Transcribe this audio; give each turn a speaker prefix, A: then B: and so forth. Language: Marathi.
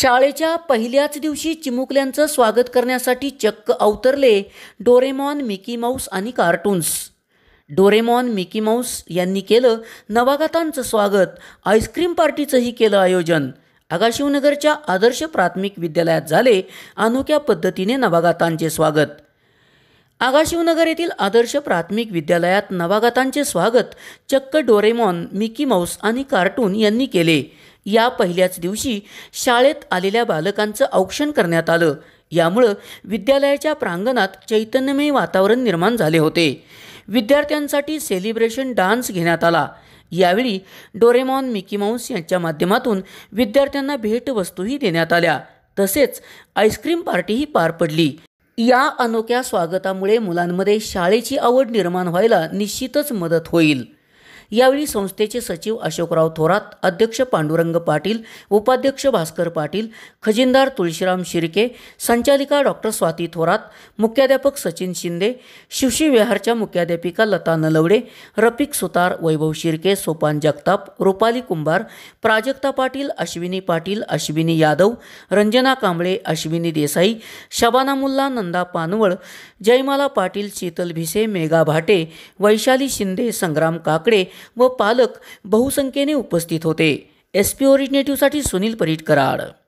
A: शाळेच्या पहिल्याच दिवशी चिमुकल्यांचं स्वागत करण्यासाठी चक्क अवतरले डोरेमॉन मिकी माऊस आणि कार्टून्स डोरेमॉन मिकी माऊस यांनी केलं नवागतांचं स्वागत आईस्क्रीम पार्टीचंही केलं आयोजन आगाशिवनगरच्या आदर्श प्राथमिक विद्यालयात झाले अनोख्या पद्धतीने नवागतांचे स्वागत आगाशिवनगर येथील आदर्श प्राथमिक विद्यालयात नवागतांचे स्वागत चक्क डोरेमॉन मिकी माऊस आणि कार्टून यांनी केले या पहिल्याच दिवशी शाळेत आलेल्या बालकांचं औक्षण करण्यात आलं यामुळं विद्यालयाच्या प्रांगणात चैतन्यमय वातावरण निर्माण झाले होते विद्यार्थ्यांसाठी सेलिब्रेशन डान्स घेण्यात आला यावेळी डोरेमॉन मिकी माऊस यांच्या माध्यमातून विद्यार्थ्यांना भेटवस्तूही देण्यात आल्या तसेच आईस्क्रीम पार्टीही पार पडली या अनोख्या स्वागतामुळे मुलांमध्ये शाळेची आवड निर्माण व्हायला निश्चितच मदत होईल यावेळी संस्थेचे सचिव अशोकराव थोरात अध्यक्ष पांडुरंग पाटील उपाध्यक्ष भास्कर पाटील खजिनदार तुळशीराम शिर्के संचालिका डॉक्टर स्वाती थोरात मुख्याध्यापक सचिन शिंदे शिवशी विहारच्या मुख्याध्यापिका लता नलवडे रफिक सुतार वैभव शिर्के सोपान जगताप रुपाली कुंभार प्राजक्ता पाटील अश्विनी पाटील अश्विनी यादव रंजना कांबळे अश्विनी देसाई शबाना मुल्ला नंदा पानवळ जयमाला पाटील शीतल भिसे मेघा भाटे वैशाली शिंदे संग्राम काकडे व पालक बहुसंख्येने उपस्थित होते एस पी ओरिजिनेटिव्हसाठी सुनील परीट कराड